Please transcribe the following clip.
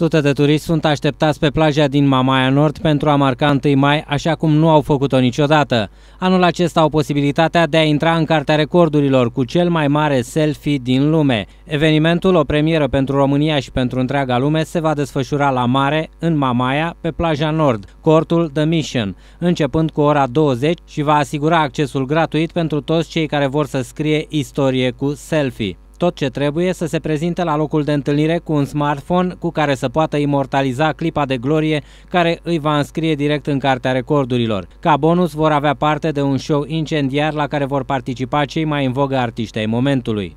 Sute de turiști sunt așteptați pe plaja din Mamaia Nord pentru a marca 1 mai, așa cum nu au făcut-o niciodată. Anul acesta au posibilitatea de a intra în cartea recordurilor cu cel mai mare selfie din lume. Evenimentul, o premieră pentru România și pentru întreaga lume, se va desfășura la mare, în Mamaia, pe plaja Nord, cortul The Mission, începând cu ora 20 și va asigura accesul gratuit pentru toți cei care vor să scrie istorie cu selfie. Tot ce trebuie să se prezinte la locul de întâlnire cu un smartphone cu care să poată imortaliza clipa de glorie care îi va înscrie direct în Cartea Recordurilor. Ca bonus vor avea parte de un show incendiar la care vor participa cei mai în vogă artiști ai momentului.